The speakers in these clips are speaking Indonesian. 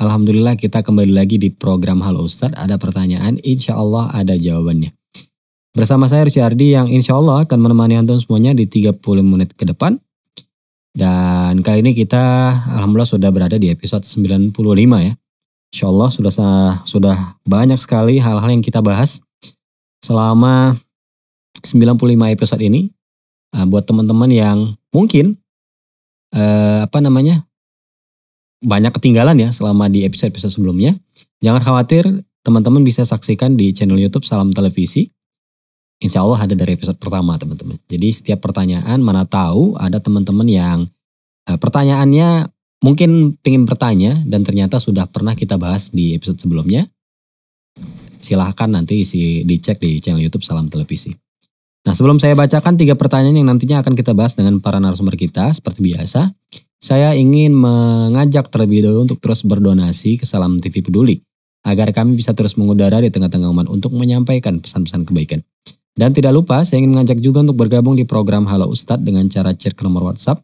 Alhamdulillah kita kembali lagi di program Halo Ustadz. Ada pertanyaan, insya Allah ada jawabannya. Bersama saya Ardi yang insya Allah akan menemani Anton semuanya di 30 menit ke depan. Dan kali ini kita Alhamdulillah sudah berada di episode 95 ya. Insya Allah sudah, sudah banyak sekali hal-hal yang kita bahas selama 95 episode ini. Eh, buat teman-teman yang mungkin eh, apa namanya banyak ketinggalan ya selama di episode-episode sebelumnya, jangan khawatir teman-teman bisa saksikan di channel YouTube Salam Televisi. Insya Allah ada dari episode pertama teman-teman. Jadi setiap pertanyaan mana tahu ada teman-teman yang eh, pertanyaannya mungkin pengen bertanya dan ternyata sudah pernah kita bahas di episode sebelumnya. Silahkan nanti isi dicek di channel YouTube Salam Televisi. Nah sebelum saya bacakan tiga pertanyaan yang nantinya akan kita bahas dengan para narasumber kita seperti biasa. Saya ingin mengajak terlebih dahulu untuk terus berdonasi ke Salam TV Peduli agar kami bisa terus mengudara di tengah-tengah umat untuk menyampaikan pesan-pesan kebaikan. Dan tidak lupa, saya ingin mengajak juga untuk bergabung di program Halo Ustadz dengan cara cek ke nomor WhatsApp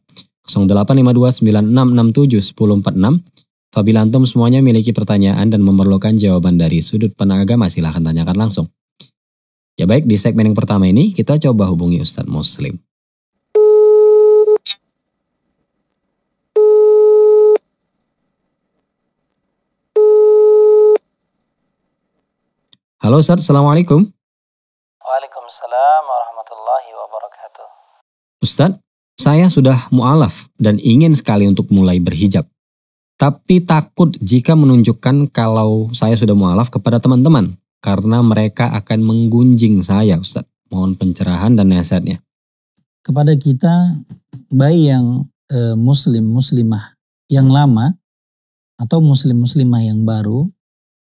085296671046. Fabila antum semuanya memiliki pertanyaan dan memerlukan jawaban dari sudut pandang agama, silahkan tanyakan langsung. Ya baik, di segmen yang pertama ini kita coba hubungi Ustadz Muslim. Halo Ustaz, Assalamualaikum. Waalaikumsalam warahmatullahi wabarakatuh. Ustaz, saya sudah mu'alaf dan ingin sekali untuk mulai berhijab. Tapi takut jika menunjukkan kalau saya sudah mu'alaf kepada teman-teman. Karena mereka akan menggunjing saya Ustaz. Mohon pencerahan dan nasihatnya. Kepada kita, baik yang eh, muslim-muslimah yang lama atau muslim-muslimah yang baru,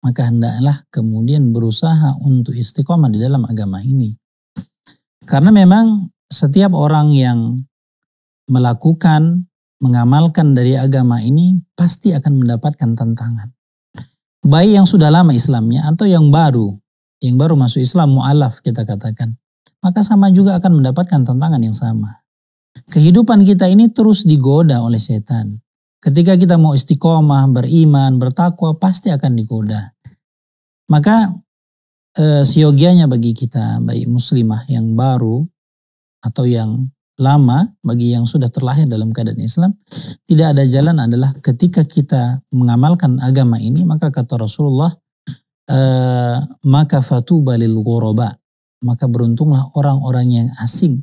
maka hendaklah kemudian berusaha untuk istiqomah di dalam agama ini. Karena memang setiap orang yang melakukan, mengamalkan dari agama ini pasti akan mendapatkan tantangan. Baik yang sudah lama Islamnya atau yang baru, yang baru masuk Islam mu'alaf kita katakan. Maka sama juga akan mendapatkan tantangan yang sama. Kehidupan kita ini terus digoda oleh setan. Ketika kita mau istiqomah, beriman, bertakwa, pasti akan digoda. Maka e, eh, siogianya bagi kita, baik muslimah yang baru atau yang lama, bagi yang sudah terlahir dalam keadaan Islam, tidak ada jalan adalah ketika kita mengamalkan agama ini, maka kata Rasulullah, e, maka fatu lil Maka beruntunglah orang-orang yang asing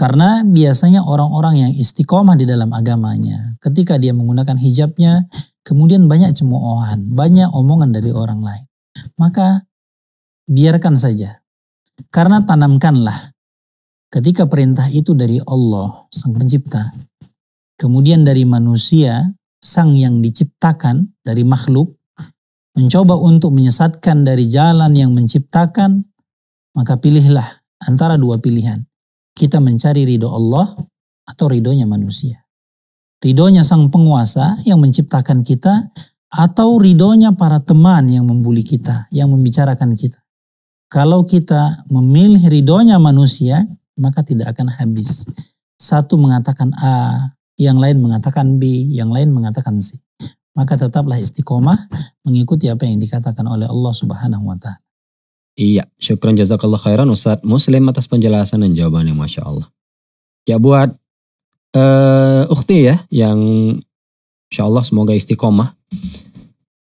karena biasanya orang-orang yang istiqomah di dalam agamanya, ketika dia menggunakan hijabnya, kemudian banyak cemoohan, banyak omongan dari orang lain. Maka biarkan saja. Karena tanamkanlah ketika perintah itu dari Allah, Sang Pencipta. Kemudian dari manusia, Sang yang diciptakan dari makhluk, mencoba untuk menyesatkan dari jalan yang menciptakan, maka pilihlah antara dua pilihan kita mencari ridho Allah atau ridhonya manusia. Ridhonya sang penguasa yang menciptakan kita atau ridhonya para teman yang membuli kita, yang membicarakan kita. Kalau kita memilih ridhonya manusia, maka tidak akan habis. Satu mengatakan A, yang lain mengatakan B, yang lain mengatakan C. Maka tetaplah istiqomah mengikuti apa yang dikatakan oleh Allah Subhanahu wa taala. Iya, syukran jazakallah khairan Ustadz Muslim atas penjelasan dan jawabannya Masya Allah. Ya buat uh, eh, ukti ya yang Insya Allah semoga istiqomah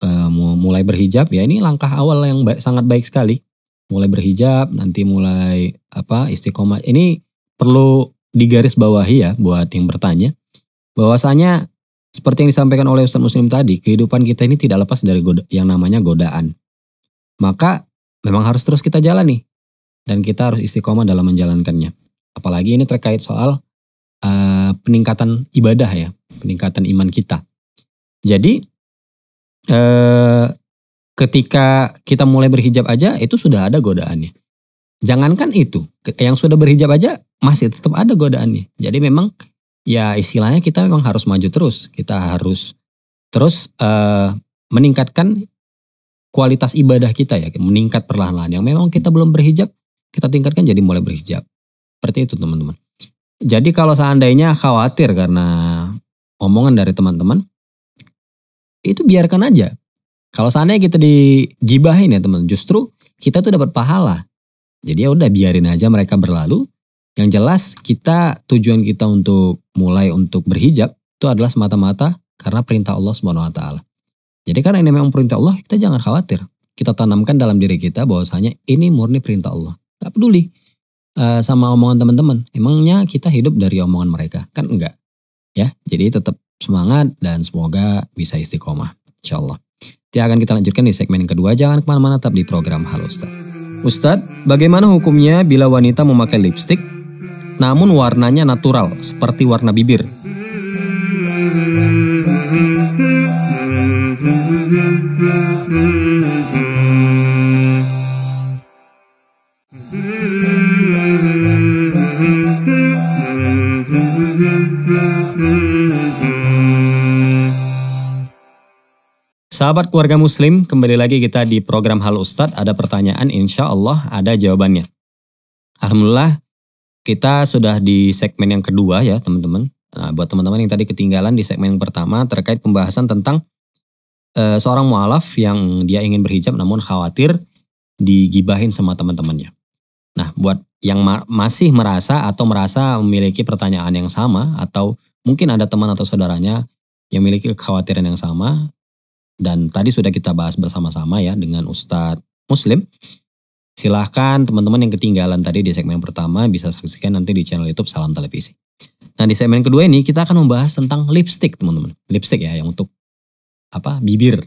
uh, mulai berhijab ya ini langkah awal yang baik, sangat baik sekali mulai berhijab nanti mulai apa istiqomah ini perlu digaris bawahi ya buat yang bertanya bahwasanya seperti yang disampaikan oleh Ustaz Muslim tadi kehidupan kita ini tidak lepas dari goda, yang namanya godaan maka memang harus terus kita jalani dan kita harus istiqomah dalam menjalankannya. Apalagi ini terkait soal uh, peningkatan ibadah ya, peningkatan iman kita. Jadi uh, ketika kita mulai berhijab aja itu sudah ada godaannya. Jangankan itu, yang sudah berhijab aja masih tetap ada godaannya. Jadi memang ya istilahnya kita memang harus maju terus, kita harus terus uh, meningkatkan kualitas ibadah kita ya meningkat perlahan-lahan. Yang memang kita belum berhijab, kita tingkatkan jadi mulai berhijab. Seperti itu teman-teman. Jadi kalau seandainya khawatir karena omongan dari teman-teman, itu biarkan aja. Kalau seandainya kita digibahin ya teman, justru kita tuh dapat pahala. Jadi ya udah biarin aja mereka berlalu. Yang jelas kita tujuan kita untuk mulai untuk berhijab itu adalah semata-mata karena perintah Allah Subhanahu wa taala. Jadi karena ini memang perintah Allah, kita jangan khawatir. Kita tanamkan dalam diri kita bahwasanya ini murni perintah Allah. Gak peduli uh, sama omongan teman-teman. Emangnya kita hidup dari omongan mereka? Kan enggak. Ya, jadi tetap semangat dan semoga bisa istiqomah. Insya Allah. Tidak akan kita lanjutkan di segmen kedua. Jangan kemana-mana, tetap di program Halo Ustadz. Ustaz, bagaimana hukumnya bila wanita memakai lipstick namun warnanya natural seperti warna bibir Sahabat keluarga muslim, kembali lagi kita di program Hal Ustad Ada pertanyaan, insya Allah ada jawabannya. Alhamdulillah, kita sudah di segmen yang kedua ya teman-teman. Nah, buat teman-teman yang tadi ketinggalan di segmen yang pertama terkait pembahasan tentang uh, seorang mualaf yang dia ingin berhijab namun khawatir digibahin sama teman-temannya. Nah, buat yang ma masih merasa atau merasa memiliki pertanyaan yang sama atau mungkin ada teman atau saudaranya yang memiliki kekhawatiran yang sama, dan tadi sudah kita bahas bersama-sama ya dengan Ustadz Muslim. Silahkan teman-teman yang ketinggalan tadi di segmen pertama bisa saksikan nanti di channel YouTube Salam Televisi. Nah di segmen kedua ini kita akan membahas tentang lipstick teman-teman. Lipstick ya yang untuk apa bibir.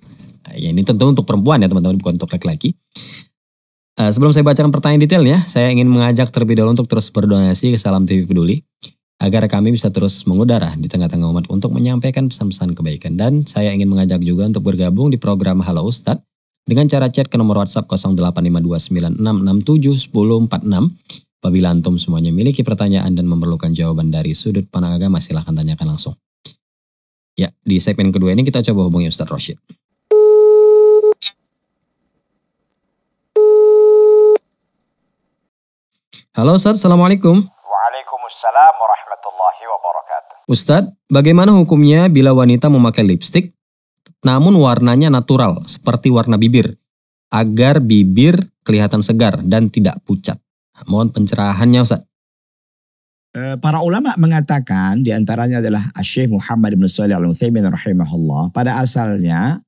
Ya ini tentu untuk perempuan ya teman-teman bukan untuk laki-laki. Eh, sebelum saya bacakan pertanyaan detailnya, saya ingin mengajak terlebih dahulu untuk terus berdonasi ke Salam TV Peduli agar kami bisa terus mengudara di tengah-tengah umat untuk menyampaikan pesan-pesan kebaikan. Dan saya ingin mengajak juga untuk bergabung di program Halo Ustadz dengan cara chat ke nomor WhatsApp 085296671046. Apabila antum semuanya miliki pertanyaan dan memerlukan jawaban dari sudut pandang agama, silahkan tanyakan langsung. Ya, di segmen kedua ini kita coba hubungi Ustadz Roshid. Halo Ustadz, Assalamualaikum. Waalaikumsalam warahmatullahi wabarakatuh. Ustadz, bagaimana hukumnya bila wanita memakai lipstik namun warnanya natural seperti warna bibir agar bibir kelihatan segar dan tidak pucat? Mohon pencerahannya Ustadz. Eh, para ulama mengatakan diantaranya adalah Syekh Muhammad bin Salih al muthaymin rahimahullah. Pada asalnya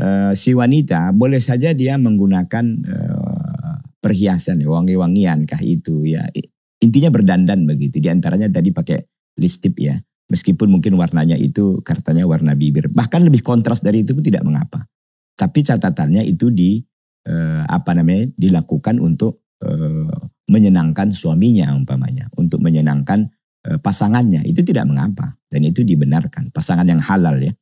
eh, si wanita boleh saja dia menggunakan eh, perhiasan wangi-wangian kah itu ya intinya berdandan begitu. Di antaranya tadi pakai listip ya. Meskipun mungkin warnanya itu kartanya warna bibir. Bahkan lebih kontras dari itu pun tidak mengapa. Tapi catatannya itu di eh, apa namanya dilakukan untuk eh, menyenangkan suaminya umpamanya, untuk menyenangkan eh, pasangannya. Itu tidak mengapa dan itu dibenarkan. Pasangan yang halal ya.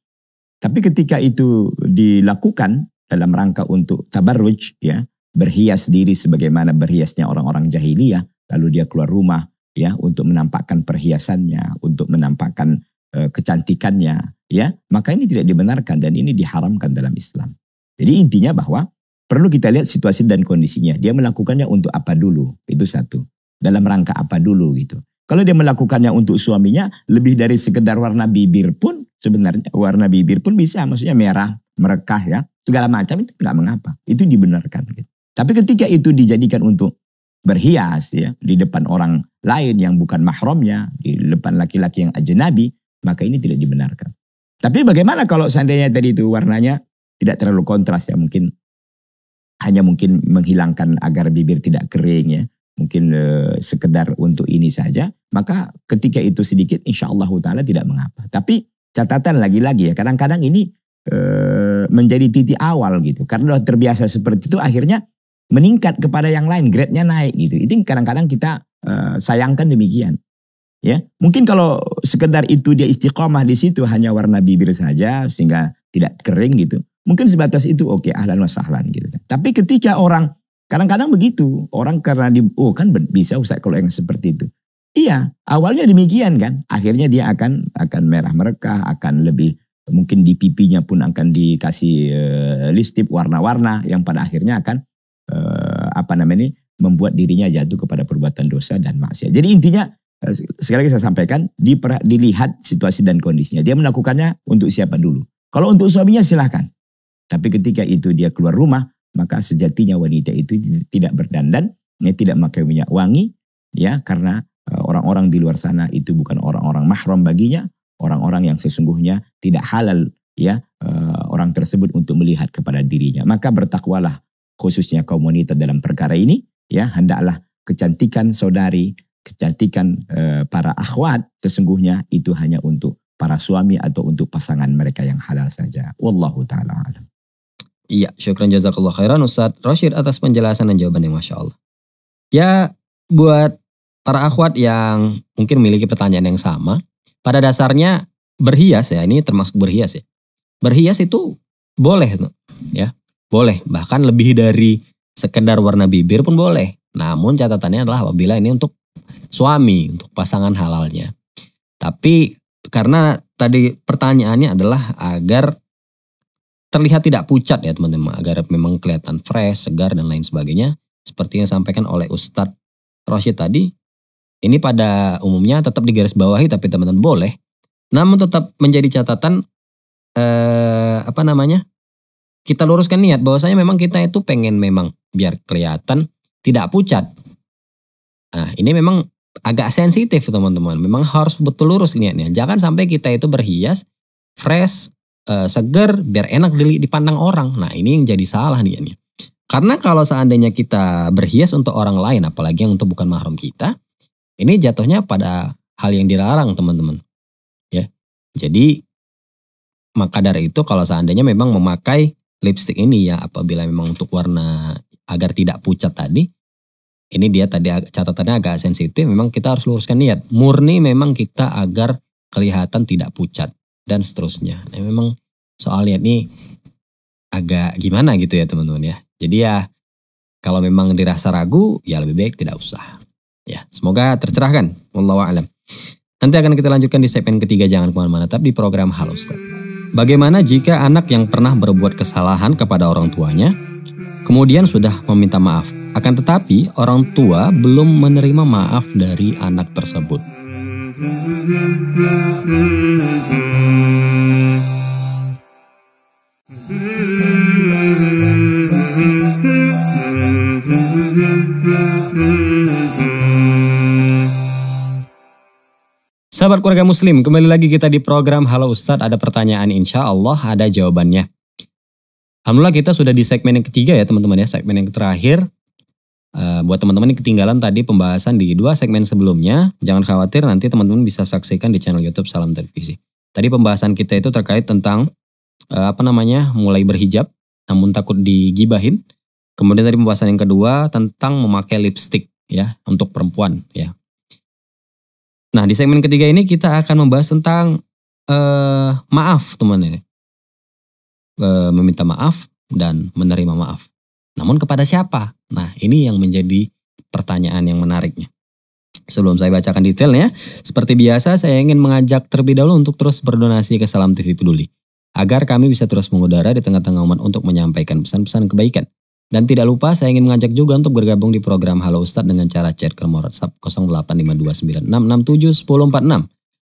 Tapi ketika itu dilakukan dalam rangka untuk tabarruj ya, berhias diri sebagaimana berhiasnya orang-orang jahiliyah, lalu dia keluar rumah ya untuk menampakkan perhiasannya, untuk menampakkan e, kecantikannya, ya. Maka ini tidak dibenarkan dan ini diharamkan dalam Islam. Jadi intinya bahwa perlu kita lihat situasi dan kondisinya. Dia melakukannya untuk apa dulu? Itu satu. Dalam rangka apa dulu gitu. Kalau dia melakukannya untuk suaminya, lebih dari sekedar warna bibir pun sebenarnya warna bibir pun bisa, maksudnya merah, merekah ya, segala macam itu nggak mengapa. Itu dibenarkan. Gitu. Tapi ketika itu dijadikan untuk berhias ya di depan orang lain yang bukan mahramnya, di depan laki-laki yang ajnabi, maka ini tidak dibenarkan. Tapi bagaimana kalau seandainya tadi itu warnanya tidak terlalu kontras ya mungkin hanya mungkin menghilangkan agar bibir tidak kering ya mungkin e, sekedar untuk ini saja maka ketika itu sedikit insyaallah Allah taala tidak mengapa tapi catatan lagi-lagi ya kadang-kadang ini e, menjadi titik awal gitu karena terbiasa seperti itu akhirnya meningkat kepada yang lain, grade-nya naik gitu. Itu kadang-kadang kita uh, sayangkan demikian. Ya, mungkin kalau sekedar itu dia istiqomah di situ hanya warna bibir saja sehingga tidak kering gitu. Mungkin sebatas itu oke okay, ahlan wa sahlan gitu. Kan. Tapi ketika orang kadang-kadang begitu, orang karena di oh kan bisa usah kalau yang seperti itu. Iya, awalnya demikian kan. Akhirnya dia akan akan merah mereka, akan lebih mungkin di pipinya pun akan dikasih e, warna-warna yang pada akhirnya akan eh, apa namanya membuat dirinya jatuh kepada perbuatan dosa dan maksiat. Jadi intinya eh, sekali lagi saya sampaikan diper, dilihat situasi dan kondisinya. Dia melakukannya untuk siapa dulu. Kalau untuk suaminya silahkan. Tapi ketika itu dia keluar rumah maka sejatinya wanita itu tidak berdandan, ya, tidak memakai minyak wangi ya karena eh, orang-orang di luar sana itu bukan orang-orang mahram baginya, orang-orang yang sesungguhnya tidak halal ya eh, orang tersebut untuk melihat kepada dirinya. Maka bertakwalah khususnya kaum wanita dalam perkara ini ya hendaklah kecantikan saudari, kecantikan e, para akhwat sesungguhnya itu hanya untuk para suami atau untuk pasangan mereka yang halal saja. Wallahu taala alam. Iya, syukran jazakallah khairan Ustaz Rashid atas penjelasan dan jawabannya Masya Allah. Ya, buat para akhwat yang mungkin memiliki pertanyaan yang sama, pada dasarnya berhias ya, ini termasuk berhias ya. Berhias itu boleh ya, boleh, bahkan lebih dari sekedar warna bibir pun boleh. Namun catatannya adalah apabila ini untuk suami, untuk pasangan halalnya. Tapi karena tadi pertanyaannya adalah agar terlihat tidak pucat ya teman-teman, agar memang kelihatan fresh, segar dan lain sebagainya. Seperti yang disampaikan oleh Ustadz Roshid tadi, ini pada umumnya tetap digarisbawahi tapi teman-teman boleh. Namun tetap menjadi catatan eh, apa namanya kita luruskan niat bahwasanya memang kita itu pengen memang biar kelihatan tidak pucat. Nah, ini memang agak sensitif teman-teman. Memang harus betul lurus niatnya. Jangan sampai kita itu berhias fresh, uh, seger, biar enak dipandang orang. Nah, ini yang jadi salah niatnya. Karena kalau seandainya kita berhias untuk orang lain, apalagi yang untuk bukan mahram kita, ini jatuhnya pada hal yang dilarang teman-teman. Ya, jadi maka dari itu kalau seandainya memang memakai lipstick ini ya apabila memang untuk warna agar tidak pucat tadi ini dia tadi catatannya agak sensitif memang kita harus luruskan niat murni memang kita agar kelihatan tidak pucat dan seterusnya nah, memang soal niat ini agak gimana gitu ya teman-teman ya jadi ya kalau memang dirasa ragu ya lebih baik tidak usah ya semoga tercerahkan Wallahu'alam nanti akan kita lanjutkan di segmen ketiga jangan kemana-mana tapi di program Halo Ustaz Bagaimana jika anak yang pernah berbuat kesalahan kepada orang tuanya, kemudian sudah meminta maaf, akan tetapi orang tua belum menerima maaf dari anak tersebut? Sahabat keluarga muslim, kembali lagi kita di program Halo Ustadz, ada pertanyaan insya Allah ada jawabannya. Alhamdulillah kita sudah di segmen yang ketiga ya teman-teman ya, segmen yang terakhir. Eh, buat teman-teman yang ketinggalan tadi pembahasan di dua segmen sebelumnya, jangan khawatir nanti teman-teman bisa saksikan di channel Youtube Salam Televisi. Tadi pembahasan kita itu terkait tentang, eh, apa namanya, mulai berhijab, namun takut digibahin. Kemudian tadi pembahasan yang kedua tentang memakai lipstick ya untuk perempuan ya Nah di segmen ketiga ini kita akan membahas tentang uh, maaf teman-teman. Uh, meminta maaf dan menerima maaf. Namun kepada siapa? Nah ini yang menjadi pertanyaan yang menariknya. Sebelum saya bacakan detailnya, seperti biasa saya ingin mengajak terlebih dahulu untuk terus berdonasi ke Salam TV Peduli. Agar kami bisa terus mengudara di tengah-tengah umat untuk menyampaikan pesan-pesan kebaikan. Dan tidak lupa saya ingin mengajak juga untuk bergabung di program Halo Ustad dengan cara chat ke nomor WhatsApp 085296671046.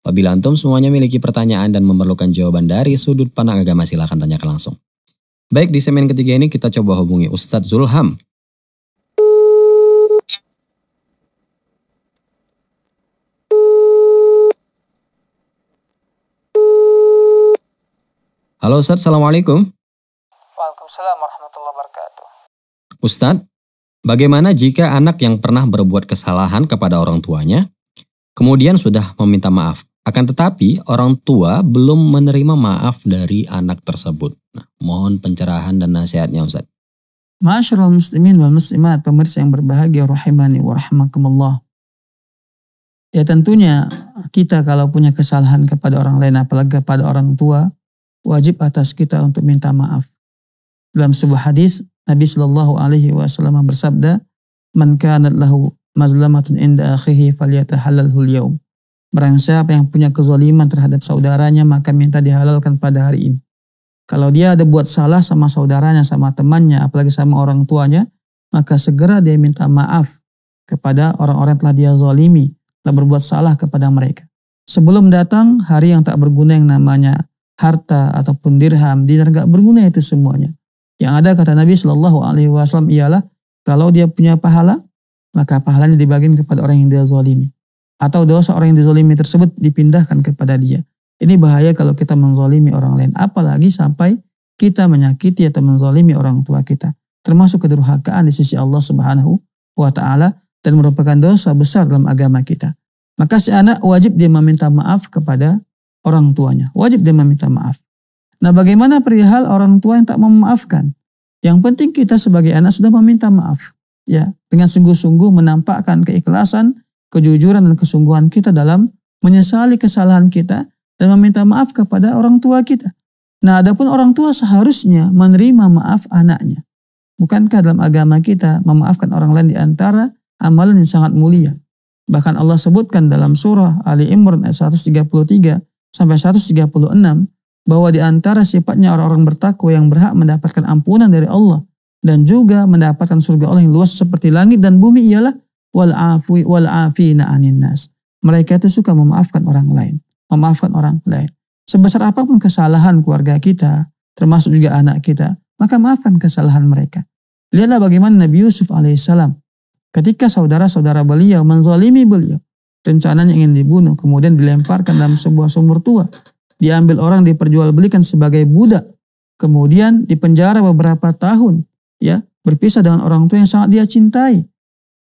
Apabila antum semuanya memiliki pertanyaan dan memerlukan jawaban dari sudut pandang agama silahkan tanyakan langsung. Baik di semen ketiga ini kita coba hubungi Ustadz Zulham. Halo Ustadz, Assalamualaikum. Waalaikumsalam warahmatullahi wabarakatuh. Ustadz, bagaimana jika anak yang pernah berbuat kesalahan kepada orang tuanya, kemudian sudah meminta maaf, akan tetapi orang tua belum menerima maaf dari anak tersebut. Nah, mohon pencerahan dan nasihatnya Ustadz. Masyarul muslimin wal muslimat, pemirsa yang berbahagia rahimani wa rahmakumullah. Ya tentunya kita kalau punya kesalahan kepada orang lain apalagi kepada orang tua, wajib atas kita untuk minta maaf. Dalam sebuah hadis Nabi Shallallahu Alaihi Wasallam bersabda, "Man kanat lahu mazlamatun inda akhihi falyatahalalhul yaum." Barang siapa yang punya kezaliman terhadap saudaranya maka minta dihalalkan pada hari ini. Kalau dia ada buat salah sama saudaranya, sama temannya, apalagi sama orang tuanya, maka segera dia minta maaf kepada orang-orang yang telah dia zalimi, telah berbuat salah kepada mereka. Sebelum datang hari yang tak berguna yang namanya harta ataupun dirham, dinar gak berguna itu semuanya. Yang ada kata Nabi Shallallahu Alaihi Wasallam ialah kalau dia punya pahala maka pahalanya dibagikan kepada orang yang dia zalimi atau dosa orang yang dizolimi tersebut dipindahkan kepada dia. Ini bahaya kalau kita menzolimi orang lain, apalagi sampai kita menyakiti atau menzolimi orang tua kita. Termasuk kedurhakaan di sisi Allah Subhanahu wa Ta'ala dan merupakan dosa besar dalam agama kita. Maka si anak wajib dia meminta maaf kepada orang tuanya. Wajib dia meminta maaf. Nah bagaimana perihal orang tua yang tak memaafkan? Yang penting kita sebagai anak sudah meminta maaf. ya Dengan sungguh-sungguh menampakkan keikhlasan, kejujuran dan kesungguhan kita dalam menyesali kesalahan kita dan meminta maaf kepada orang tua kita. Nah, adapun orang tua seharusnya menerima maaf anaknya. Bukankah dalam agama kita memaafkan orang lain di antara amalan yang sangat mulia? Bahkan Allah sebutkan dalam surah Ali Imran ayat 133 sampai 136 bahwa di antara sifatnya orang-orang bertakwa yang berhak mendapatkan ampunan dari Allah dan juga mendapatkan surga Allah yang luas seperti langit dan bumi ialah wal afwi wal afina anin nas. Mereka itu suka memaafkan orang lain, memaafkan orang lain. Sebesar apapun kesalahan keluarga kita, termasuk juga anak kita, maka maafkan kesalahan mereka. Lihatlah bagaimana Nabi Yusuf alaihissalam ketika saudara-saudara beliau menzalimi beliau, rencananya ingin dibunuh, kemudian dilemparkan dalam sebuah sumur tua diambil orang diperjualbelikan sebagai budak, kemudian dipenjara beberapa tahun, ya, berpisah dengan orang tua yang sangat dia cintai.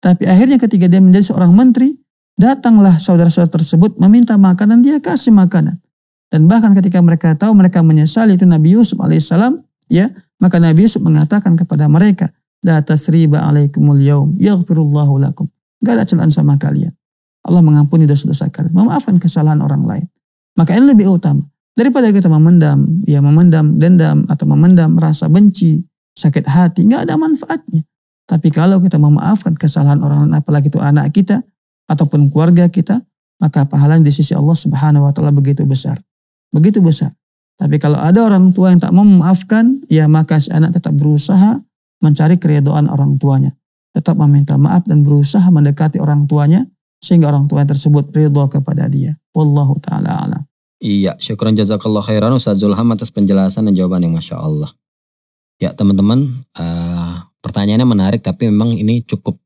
Tapi akhirnya ketika dia menjadi seorang menteri, datanglah saudara-saudara tersebut meminta makanan, dia kasih makanan. Dan bahkan ketika mereka tahu mereka menyesal itu Nabi Yusuf alaihissalam, ya, maka Nabi Yusuf mengatakan kepada mereka, La tasriba alaikumul yaum, yaghfirullahu lakum. Gak ada celan sama kalian. Allah mengampuni dosa-dosa kalian, memaafkan kesalahan orang lain. Maka ini lebih utama. Daripada kita memendam, ya memendam dendam atau memendam rasa benci, sakit hati, nggak ada manfaatnya. Tapi kalau kita memaafkan kesalahan orang lain, apalagi itu anak kita ataupun keluarga kita, maka pahala di sisi Allah Subhanahu wa taala begitu besar. Begitu besar. Tapi kalau ada orang tua yang tak mau memaafkan, ya maka si anak tetap berusaha mencari keredoan orang tuanya. Tetap meminta maaf dan berusaha mendekati orang tuanya sehingga orang tua tersebut ridho kepada dia. Wallahu taala alam. Iya, syukuran jazakallah khairan Ustaz Zulham atas penjelasan dan jawaban yang Masya Allah. Ya teman-teman, uh, pertanyaannya menarik tapi memang ini cukup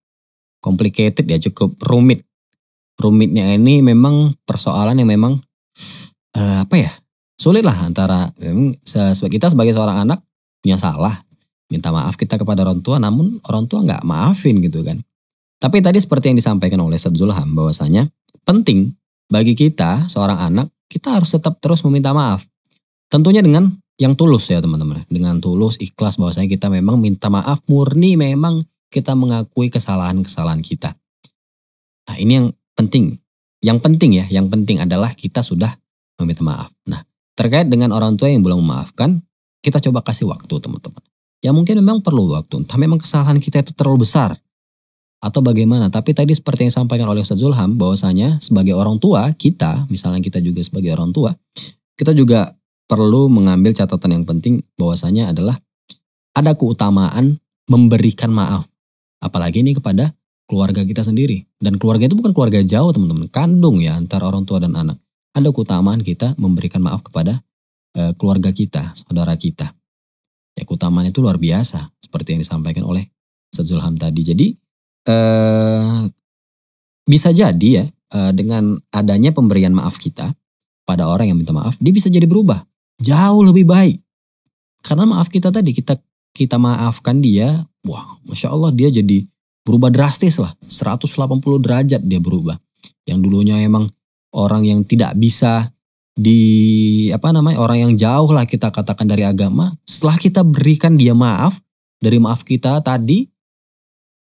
complicated ya, cukup rumit. Rumitnya ini memang persoalan yang memang uh, apa ya, sulit lah antara memang kita sebagai seorang anak punya salah, minta maaf kita kepada orang tua namun orang tua nggak maafin gitu kan. Tapi tadi seperti yang disampaikan oleh Ustaz Zulham bahwasanya penting bagi kita, seorang anak, kita harus tetap terus meminta maaf. Tentunya dengan yang tulus ya teman-teman. Dengan tulus, ikhlas bahwasanya kita memang minta maaf murni memang kita mengakui kesalahan-kesalahan kita. Nah ini yang penting. Yang penting ya, yang penting adalah kita sudah meminta maaf. Nah terkait dengan orang tua yang belum memaafkan, kita coba kasih waktu teman-teman. Ya mungkin memang perlu waktu, entah memang kesalahan kita itu terlalu besar atau bagaimana. Tapi tadi seperti yang disampaikan oleh Ustaz Zulham bahwasanya sebagai orang tua kita, misalnya kita juga sebagai orang tua, kita juga perlu mengambil catatan yang penting bahwasanya adalah ada keutamaan memberikan maaf. Apalagi ini kepada keluarga kita sendiri. Dan keluarga itu bukan keluarga jauh teman-teman, kandung ya antara orang tua dan anak. Ada keutamaan kita memberikan maaf kepada e, keluarga kita, saudara kita. Ya keutamaan itu luar biasa seperti yang disampaikan oleh Ustaz Zulham tadi. Jadi Eh, bisa jadi ya uh, dengan adanya pemberian maaf kita pada orang yang minta maaf, dia bisa jadi berubah jauh lebih baik. Karena maaf kita tadi kita kita maafkan dia, wah masya Allah dia jadi berubah drastis lah, 180 derajat dia berubah. Yang dulunya emang orang yang tidak bisa di apa namanya orang yang jauh lah kita katakan dari agama setelah kita berikan dia maaf dari maaf kita tadi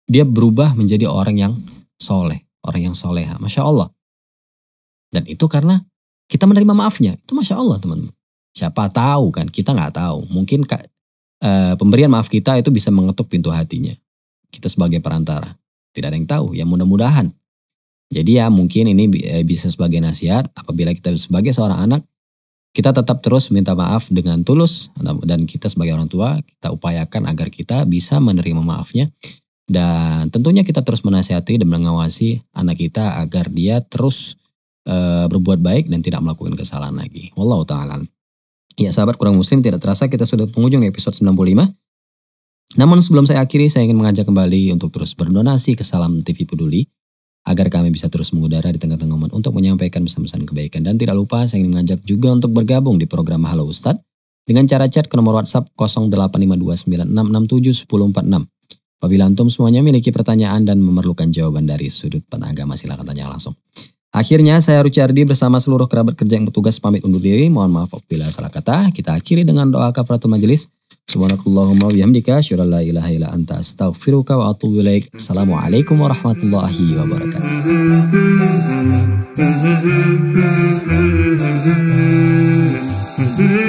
dia berubah menjadi orang yang soleh, orang yang soleha. Masya Allah. Dan itu karena kita menerima maafnya. Itu Masya Allah teman-teman. Siapa tahu kan, kita nggak tahu. Mungkin uh, pemberian maaf kita itu bisa mengetuk pintu hatinya. Kita sebagai perantara. Tidak ada yang tahu, ya mudah-mudahan. Jadi ya mungkin ini eh, bisa sebagai nasihat, apabila kita sebagai seorang anak, kita tetap terus minta maaf dengan tulus dan kita sebagai orang tua kita upayakan agar kita bisa menerima maafnya dan tentunya kita terus menasihati dan mengawasi anak kita agar dia terus e, berbuat baik dan tidak melakukan kesalahan lagi. Wallahu ta'ala. Ya sahabat kurang muslim tidak terasa kita sudah pengunjung di episode 95. Namun sebelum saya akhiri saya ingin mengajak kembali untuk terus berdonasi ke Salam TV Peduli agar kami bisa terus mengudara di tengah-tengah umat untuk menyampaikan pesan-pesan kebaikan. Dan tidak lupa saya ingin mengajak juga untuk bergabung di program Halo Ustadz dengan cara chat ke nomor WhatsApp 085296671046 Apabila antum semuanya memiliki pertanyaan dan memerlukan jawaban dari sudut pandang agama, silakan tanya langsung. Akhirnya saya Rucardi bersama seluruh kerabat kerja yang bertugas pamit undur diri. Mohon maaf apabila salah kata. Kita akhiri dengan doa kafaratul majelis. Subhanakallahumma wabihamdika asyhadu la ilaha illa anta astaghfiruka wa atubu ilaik. Assalamualaikum warahmatullahi wabarakatuh.